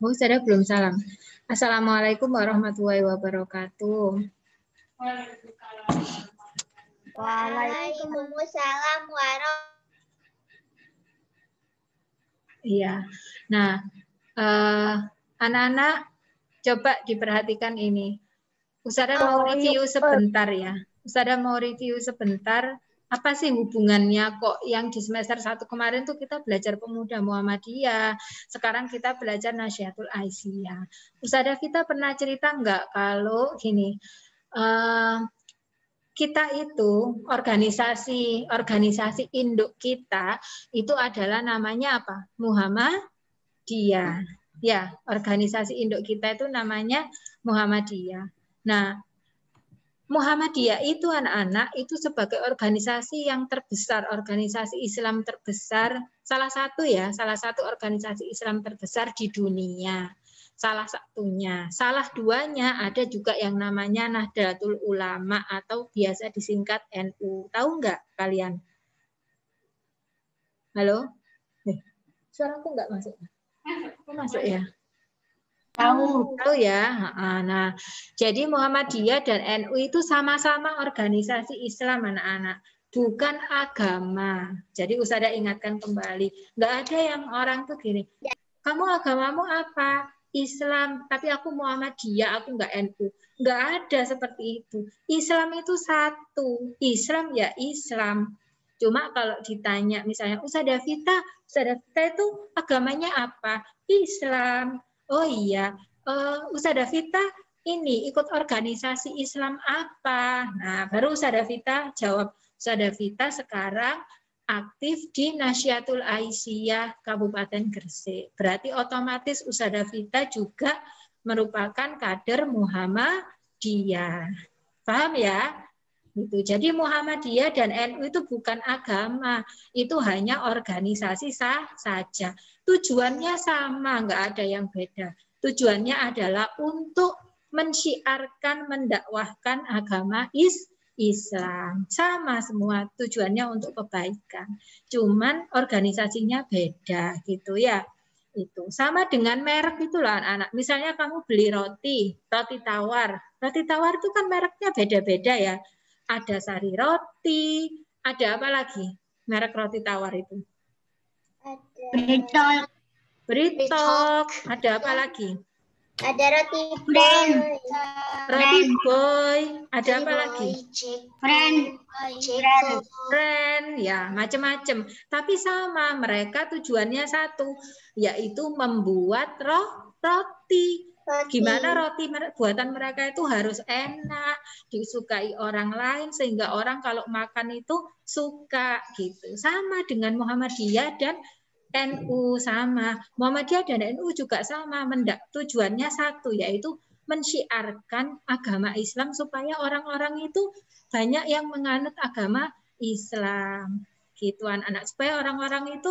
Bu, saya belum salam. Assalamualaikum warahmatullahi wabarakatuh. Waalaikumsalam warahmatullahi Iya. Nah, eh, anak-anak uh, coba diperhatikan ini. Usada oh, iya, ya. mau review sebentar ya. Usada mau review sebentar apa sih hubungannya kok yang di semester satu kemarin tuh kita belajar pemuda Muhammadiyah, sekarang kita belajar Nasyatul Aisyah. Terus ada kita pernah cerita enggak kalau gini, uh, kita itu organisasi organisasi induk kita itu adalah namanya apa? Muhammadiyah. Ya, organisasi induk kita itu namanya Muhammadiyah. Nah, Muhammadiyah itu anak-anak itu sebagai organisasi yang terbesar, organisasi Islam terbesar, salah satu ya, salah satu organisasi Islam terbesar di dunia. Salah satunya, salah duanya ada juga yang namanya Nahdlatul Ulama atau biasa disingkat NU. Tahu enggak kalian? Halo? Eh, suaraku enggak masuk? Aku masuk ya? Tahu, oh. tahu ya. Nah, jadi Muhammadiyah dan NU itu sama-sama organisasi Islam anak-anak bukan agama. Jadi Usada ingatkan kembali, nggak ada yang orang tuh gini, ya. kamu agamamu apa? Islam, tapi aku Muhammadiyah, aku nggak NU. Nggak ada seperti itu. Islam itu satu. Islam ya Islam. Cuma kalau ditanya misalnya, Usada Vita, Usada Vita itu agamanya apa? Islam oh iya, uh, eh, Ustaz Vita ini ikut organisasi Islam apa? Nah, baru Ustaz Vita jawab, Ustaz Vita sekarang aktif di Nasyatul Aisyah Kabupaten Gresik. Berarti otomatis Ustaz Vita juga merupakan kader Muhammadiyah. Paham ya? Gitu. Jadi Muhammadiyah dan NU itu bukan agama, itu hanya organisasi sah saja. Tujuannya sama, nggak ada yang beda. Tujuannya adalah untuk mensiarkan mendakwahkan agama is Islam. Sama semua tujuannya untuk kebaikan. Cuman organisasinya beda gitu ya itu sama dengan merek itu loh anak-anak misalnya kamu beli roti roti tawar roti tawar itu kan mereknya beda-beda ya ada sari roti, ada apa lagi merek roti tawar itu? Britok. Britok. Ada apa lagi? Ada roti brand. Roti boy. Ada apa lagi? Brand. Brand. Ya, macam-macam. Tapi sama, mereka tujuannya satu, yaitu membuat roh roti. Gimana roti buatan mereka itu harus enak, disukai orang lain sehingga orang kalau makan itu suka gitu. Sama dengan Muhammadiyah dan NU sama. Muhammadiyah dan NU juga sama. Mendak, tujuannya satu yaitu mensiarkan agama Islam supaya orang-orang itu banyak yang menganut agama Islam. Gitu anak-anak supaya orang-orang itu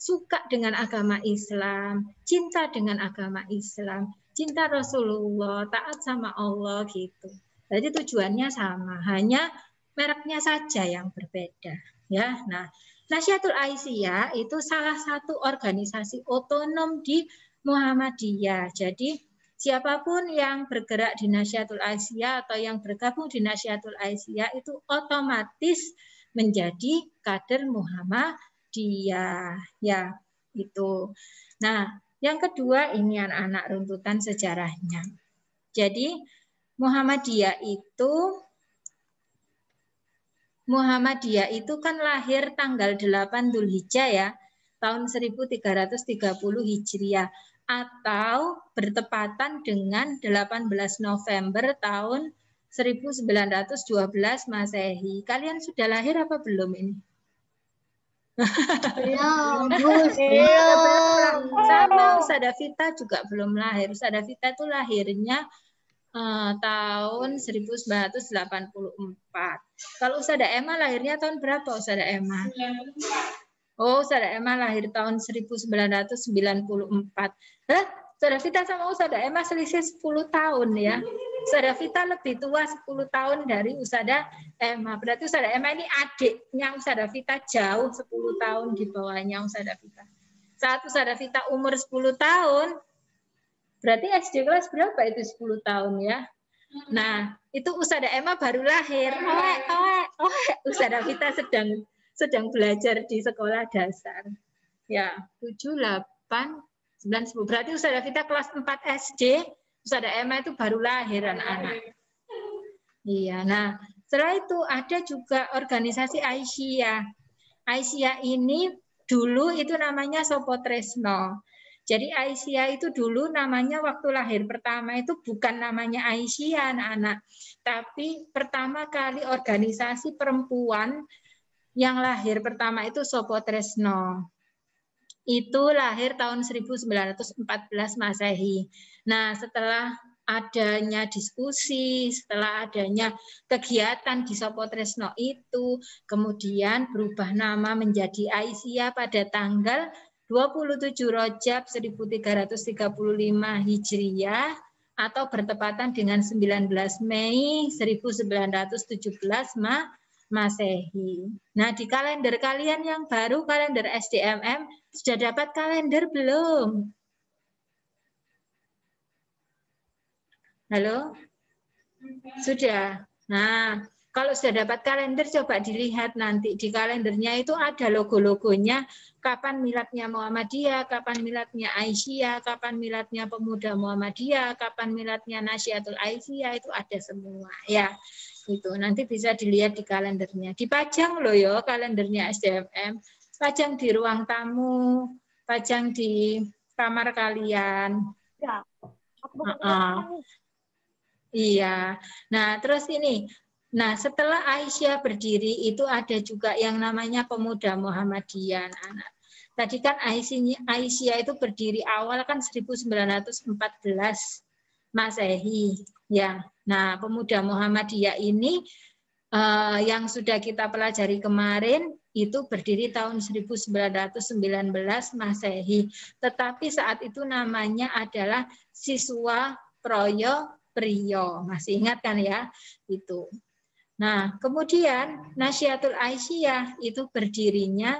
suka dengan agama Islam, cinta dengan agama Islam cinta Rasulullah, taat sama Allah gitu. Jadi tujuannya sama, hanya mereknya saja yang berbeda ya. Nah, Nasyatul Aisyah itu salah satu organisasi otonom di Muhammadiyah. Jadi siapapun yang bergerak di Nasyatul Aisyah atau yang bergabung di Nasyatul Aisyah itu otomatis menjadi kader Muhammadiyah ya itu. Nah, yang kedua ini anak-anak runtutan sejarahnya. Jadi Muhammadiyah itu Muhammadiyah itu kan lahir tanggal 8 Dzulhijjah ya, tahun 1330 Hijriah atau bertepatan dengan 18 November tahun 1912 Masehi. Kalian sudah lahir apa belum ini? belum, Gus, Vita Sama oh. juga belum lahir. Vita itu lahirnya uh, tahun 1984. Kalau Ustada Emma lahirnya tahun berapa Ustada Emma? Oh, Ustada Emma lahir tahun 1994. Hah? Vita sama Ustada Emma selisih 10 tahun ya. Usada Vita lebih tua 10 tahun dari Usada Emma. Berarti Usada Emma ini adiknya Usada Vita jauh 10 tahun di bawahnya Usada Vita. Saat Usada Vita umur 10 tahun, berarti SD kelas berapa itu 10 tahun ya? Nah, itu Usada Emma baru lahir. Oek, oek, oek. Usada Vita sedang sedang belajar di sekolah dasar. Ya, 7, 8, 9, 10. Berarti Usada Vita kelas 4 SD, terus ada Emma itu baru lahiran anak. Iya, nah setelah itu ada juga organisasi Aisyah. Aisyah ini dulu itu namanya Sopotresno. Jadi Aisyah itu dulu namanya waktu lahir pertama itu bukan namanya Aisyah anak-anak, tapi pertama kali organisasi perempuan yang lahir pertama itu Sopotresno itu lahir tahun 1914 Masehi. Nah, setelah adanya diskusi, setelah adanya kegiatan di Sopo Tresno itu, kemudian berubah nama menjadi Aisyah pada tanggal 27 Rojab 1335 Hijriah atau bertepatan dengan 19 Mei 1917 Masehi Masehi. Nah, di kalender kalian yang baru, kalender SDMM, sudah dapat kalender belum? Halo? Sudah. Nah, kalau sudah dapat kalender, coba dilihat nanti di kalendernya itu ada logo-logonya, kapan milatnya Muhammadiyah, kapan milatnya Aisyah, kapan milatnya Pemuda Muhammadiyah, kapan milatnya Nasiatul Aisyah, itu ada semua. ya gitu. Nanti bisa dilihat di kalendernya. Dipajang loh ya kalendernya SDMM. Pajang di ruang tamu, pajang di kamar kalian. Ya. Uh -uh. Iya. Nah, terus ini. Nah, setelah Aisyah berdiri itu ada juga yang namanya pemuda Muhammadiyah anak. Tadi kan Aisyah itu berdiri awal kan 1914 Masehi, ya. Nah, pemuda Muhammadiyah ini uh, yang sudah kita pelajari kemarin itu berdiri tahun 1919 Masehi. Tetapi saat itu namanya adalah siswa Proyo Priyo. Masih ingat kan ya? Itu. Nah, kemudian Nasyatul Aisyah itu berdirinya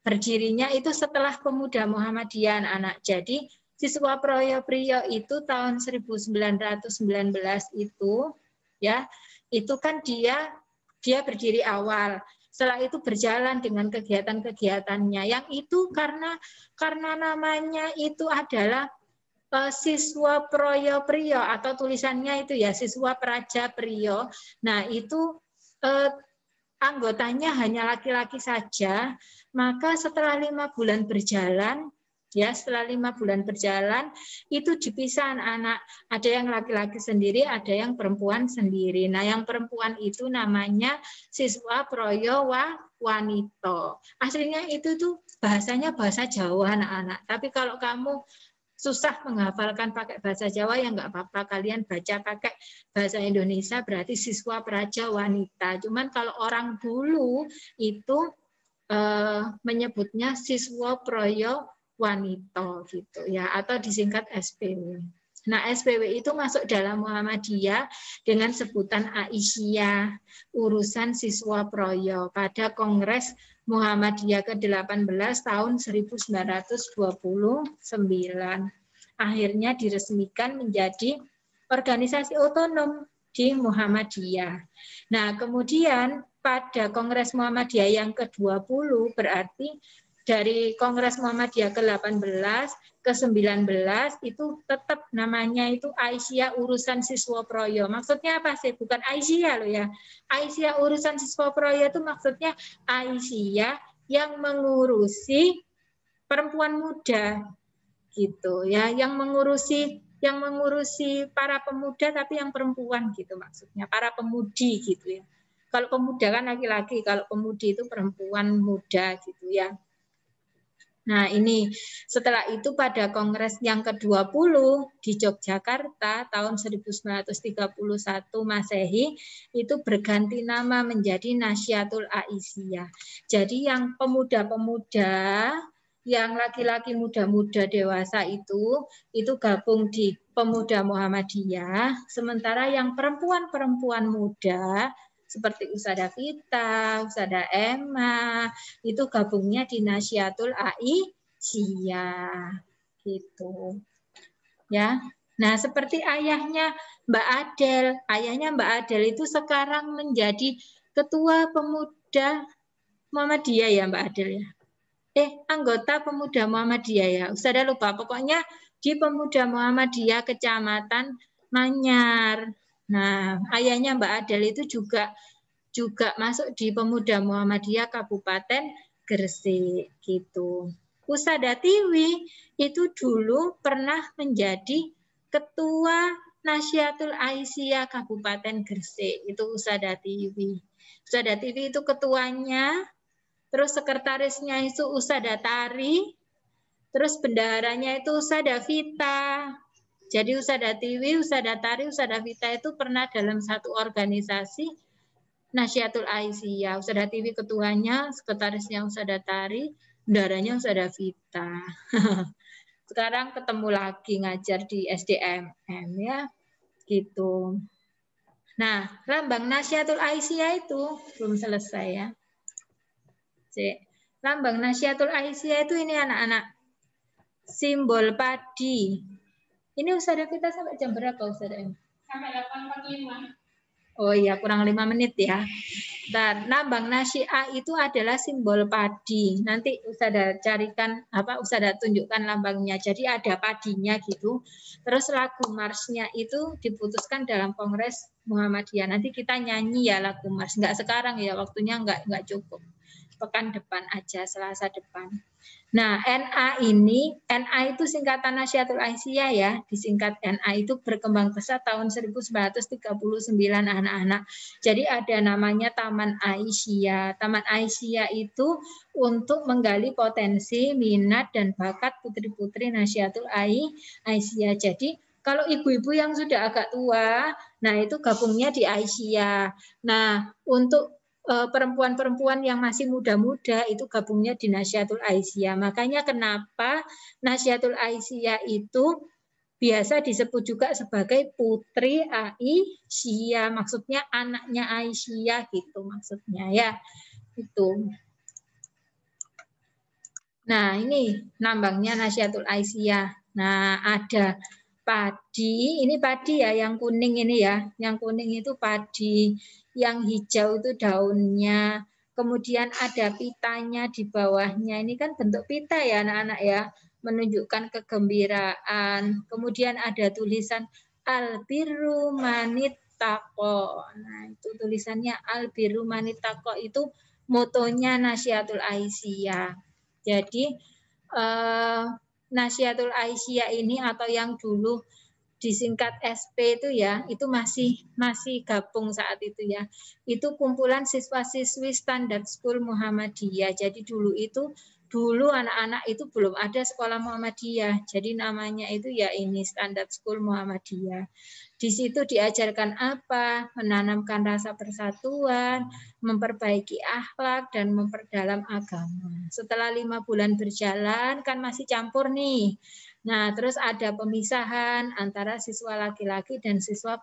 berdirinya itu setelah pemuda Muhammadiyah anak. Jadi siswa Proyo Priyo itu tahun 1919 itu ya itu kan dia dia berdiri awal setelah itu berjalan dengan kegiatan-kegiatannya yang itu karena karena namanya itu adalah eh, siswa proyo priyo atau tulisannya itu ya siswa praja priyo nah itu eh, anggotanya hanya laki-laki saja maka setelah lima bulan berjalan ya setelah lima bulan berjalan itu dipisah anak ada yang laki-laki sendiri ada yang perempuan sendiri nah yang perempuan itu namanya siswa proyo wa wanito aslinya itu tuh bahasanya bahasa Jawa anak-anak tapi kalau kamu susah menghafalkan pakai bahasa Jawa ya nggak apa-apa kalian baca pakai bahasa Indonesia berarti siswa peraja wanita cuman kalau orang dulu itu eh, menyebutnya siswa proyo wanita gitu ya atau disingkat SPW. Nah, SPW itu masuk dalam Muhammadiyah dengan sebutan Aisyah, urusan siswa proyo pada Kongres Muhammadiyah ke-18 tahun 1929. Akhirnya diresmikan menjadi organisasi otonom di Muhammadiyah. Nah, kemudian pada Kongres Muhammadiyah yang ke-20 berarti dari Kongres Muhammadiyah ke-18 ke-19 itu tetap namanya itu Aisyah urusan siswa proyo. Maksudnya apa sih? Bukan Aisyah loh ya. Aisyah urusan siswa proyo itu maksudnya Aisyah yang mengurusi perempuan muda gitu ya, yang mengurusi yang mengurusi para pemuda tapi yang perempuan gitu maksudnya, para pemudi gitu ya. Kalau pemuda kan laki-laki, kalau pemudi itu perempuan muda gitu ya Nah, ini setelah itu pada Kongres yang ke-20 di Yogyakarta tahun 1931 Masehi itu berganti nama menjadi Nasyatul Aisyah. Jadi yang pemuda-pemuda yang laki-laki muda-muda dewasa itu itu gabung di pemuda Muhammadiyah, sementara yang perempuan-perempuan muda seperti Usada Vita, Usada Emma, itu gabungnya di Nasiatul AI Sia gitu. Ya. Nah, seperti ayahnya Mbak Adel, ayahnya Mbak Adel itu sekarang menjadi ketua pemuda Muhammadiyah ya Mbak Adel ya. Eh, anggota pemuda Muhammadiyah ya. Usada lupa, pokoknya di pemuda Muhammadiyah Kecamatan Manyar Nah, ayahnya Mbak Adel itu juga juga masuk di Pemuda Muhammadiyah Kabupaten Gresik gitu. Usada Tiwi itu dulu pernah menjadi ketua nasiatul Aisyah Kabupaten Gresik itu Usada Tiwi. Usada Tiwi itu ketuanya, terus sekretarisnya itu Usada Tari, terus bendaharanya itu Usada Vita, jadi Usada Tiwi, Usada Tari, Usada Vita itu pernah dalam satu organisasi Nasyatul Aisyah. Usada Tiwi ketuanya, sekretarisnya Usada Tari, darahnya Usada Vita. Sekarang ketemu lagi ngajar di SDMM ya. Gitu. Nah, lambang Nasyatul Aisyah itu belum selesai ya. C. Lambang Nasyatul Aisyah itu ini anak-anak simbol padi ini usaha kita sampai jam berapa usaha ini? Sampai 8.45. Oh iya, kurang 5 menit ya. Dan nambang A itu adalah simbol padi. Nanti usaha carikan apa usaha tunjukkan lambangnya. Jadi ada padinya gitu. Terus lagu marsnya itu diputuskan dalam kongres Muhammadiyah. Nanti kita nyanyi ya lagu mars. Enggak sekarang ya, waktunya enggak enggak cukup pekan depan aja, Selasa depan. Nah, NA ini, NA itu singkatan Nasiatul Aisyah ya, disingkat NA itu berkembang pesat tahun 1939 anak-anak. Jadi ada namanya Taman Aisyah. Taman Aisyah itu untuk menggali potensi, minat, dan bakat putri-putri Nasiatul Aisyah. Jadi kalau ibu-ibu yang sudah agak tua, nah itu gabungnya di Aisyah. Nah, untuk Eh, perempuan-perempuan yang masih muda-muda itu gabungnya di Nasyatul Aisyah. Makanya kenapa Nasyatul Aisyah itu biasa disebut juga sebagai putri Aisyah, maksudnya anaknya Aisyah gitu maksudnya ya. Itu. Nah, ini nambangnya Nasyatul Aisyah. Nah, ada padi, ini padi ya yang kuning ini ya. Yang kuning itu padi yang hijau itu daunnya, kemudian ada pitanya di bawahnya. Ini kan bentuk pita ya anak-anak ya, menunjukkan kegembiraan. Kemudian ada tulisan albiru Manitako. Nah, itu tulisannya albiru Manitako itu motonya Nasihatul Aisyah. Jadi eh, Nasihatul Aisyah ini atau yang dulu disingkat SP itu ya, itu masih masih gabung saat itu ya. Itu kumpulan siswa-siswi standar school Muhammadiyah. Jadi dulu itu dulu anak-anak itu belum ada sekolah Muhammadiyah. Jadi namanya itu ya ini standar school Muhammadiyah. Di situ diajarkan apa? Menanamkan rasa persatuan, memperbaiki akhlak dan memperdalam agama. Setelah lima bulan berjalan kan masih campur nih Nah, terus ada pemisahan antara siswa laki-laki dan siswa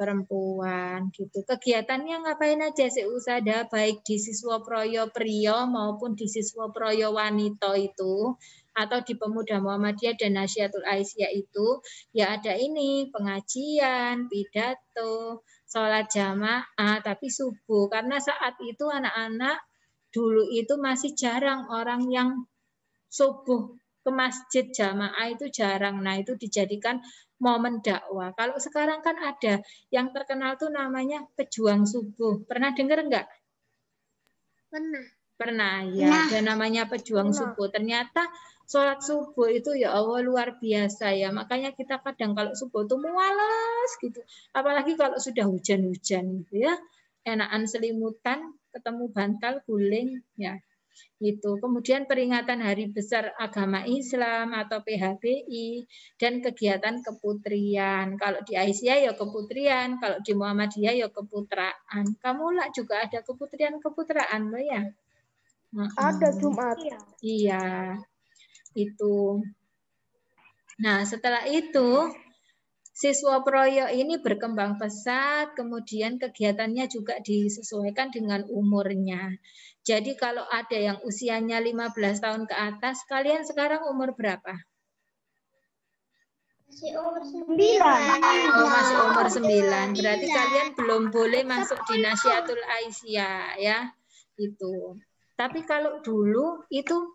perempuan gitu. Kegiatannya ngapain aja sih ada baik di siswa proyo prio maupun di siswa proyo wanita itu atau di pemuda Muhammadiyah dan Nasyatul Aisyah itu ya ada ini pengajian, pidato, sholat jamaah tapi subuh karena saat itu anak-anak dulu itu masih jarang orang yang subuh ke masjid jamaah itu jarang. Nah, itu dijadikan momen dakwah. Kalau sekarang kan ada yang terkenal tuh namanya pejuang subuh. Pernah dengar enggak? Pernah. Pernah ya. Nah. Ada namanya pejuang Pernah. subuh. Ternyata sholat subuh itu ya Allah luar biasa ya. Makanya kita kadang kalau subuh tuh mualas gitu. Apalagi kalau sudah hujan-hujan gitu ya. Enakan selimutan, ketemu bantal guling ya itu Kemudian peringatan Hari Besar Agama Islam atau PHBI dan kegiatan keputrian. Kalau di Aisyah ya keputrian, kalau di Muhammadiyah ya keputraan. Kamu lah juga ada keputrian-keputraan lo ya. ada Jumat. Iya. iya. Itu. Nah, setelah itu siswa proyek ini berkembang pesat, kemudian kegiatannya juga disesuaikan dengan umurnya. Jadi kalau ada yang usianya 15 tahun ke atas, kalian sekarang umur berapa? Masih umur 9. Oh, masih umur 9. Berarti kalian belum boleh masuk di Nasiatul Aisyah ya. Itu. Tapi kalau dulu itu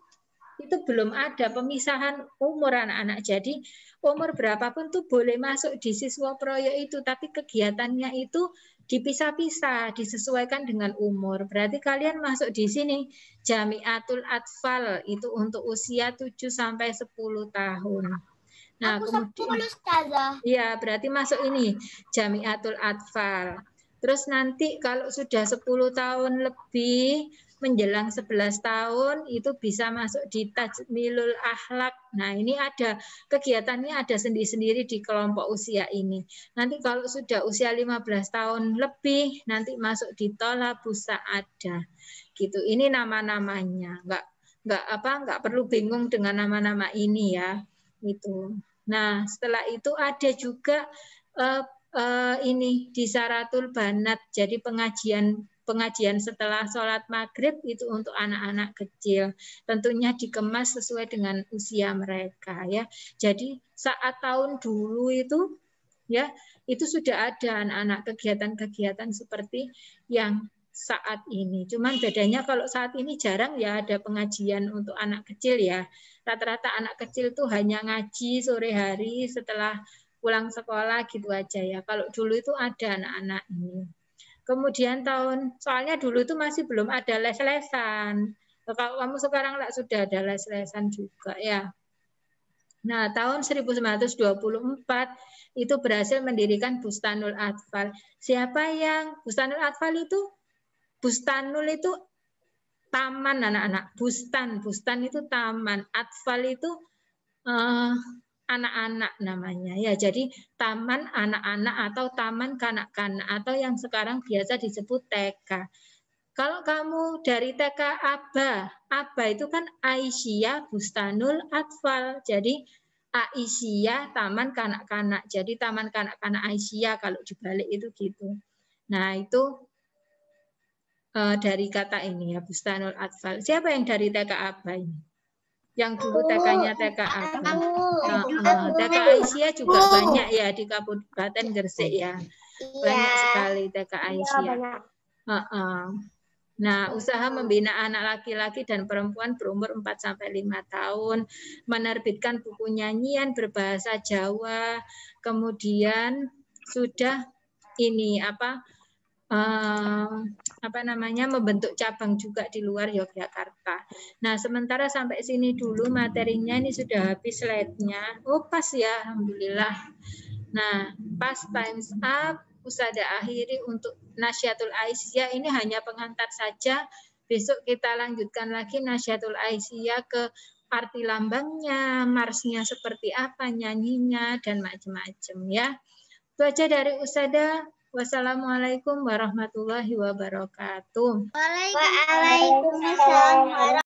itu belum ada pemisahan umur anak-anak. Jadi umur berapapun tuh boleh masuk di siswa proyek itu, tapi kegiatannya itu dipisah-pisah, disesuaikan dengan umur. Berarti kalian masuk di sini Jamiatul Atfal itu untuk usia 7 sampai 10 tahun. Nah, Aku kemudian 10, Iya, berarti masuk ini Jamiatul Atfal. Terus nanti kalau sudah 10 tahun lebih menjelang 11 tahun itu bisa masuk di tajmilul akhlak. Nah, ini ada kegiatannya ada sendiri-sendiri di kelompok usia ini. Nanti kalau sudah usia 15 tahun lebih nanti masuk di Busa ada. Gitu. Ini nama-namanya. Enggak enggak apa enggak perlu bingung dengan nama-nama ini ya. Itu. Nah, setelah itu ada juga eh, uh, ini di Saratul Banat. Jadi pengajian pengajian setelah sholat maghrib itu untuk anak-anak kecil. Tentunya dikemas sesuai dengan usia mereka ya. Jadi saat tahun dulu itu ya itu sudah ada anak-anak kegiatan-kegiatan seperti yang saat ini. Cuman bedanya kalau saat ini jarang ya ada pengajian untuk anak kecil ya. Rata-rata anak kecil tuh hanya ngaji sore hari setelah pulang sekolah gitu aja ya. Kalau dulu itu ada anak-anak ini. Kemudian tahun soalnya dulu itu masih belum ada les-lesan. Kalau kamu sekarang lah sudah ada les-lesan juga ya. Nah, tahun 1924 itu berhasil mendirikan Bustanul Atfal. Siapa yang Bustanul Atfal itu? Bustanul itu taman anak-anak. Bustan, bustan itu taman. Atfal itu uh, anak-anak namanya ya jadi taman anak-anak atau taman kanak-kanak atau yang sekarang biasa disebut TK kalau kamu dari TK Aba Aba itu kan Aisyah Bustanul Atfal jadi Aisyah taman kanak-kanak jadi taman kanak-kanak Aisyah kalau dibalik itu gitu nah itu uh, dari kata ini ya Bustanul Atfal siapa yang dari TK Aba ini yang dulu TK-nya oh, TK aku. TK, Aisyah juga banyak ya di Kabupaten Gresik ya. Iya. Banyak sekali TK Aisyah. Nah, usaha membina anak laki-laki dan perempuan berumur 4 sampai 5 tahun, menerbitkan buku nyanyian berbahasa Jawa, kemudian sudah ini apa? Eh, apa namanya membentuk cabang juga di luar Yogyakarta. Nah, sementara sampai sini dulu materinya ini sudah habis slide-nya. Oh, pas ya, alhamdulillah. Nah, pas times up usada akhiri untuk Nasyatul Aisyah ini hanya pengantar saja. Besok kita lanjutkan lagi Nasyatul Aisyah ke arti lambangnya, marsnya seperti apa, nyanyinya dan macam-macam ya. Itu aja dari usada. Wassalamualaikum warahmatullahi wabarakatuh. Waalaikumsalam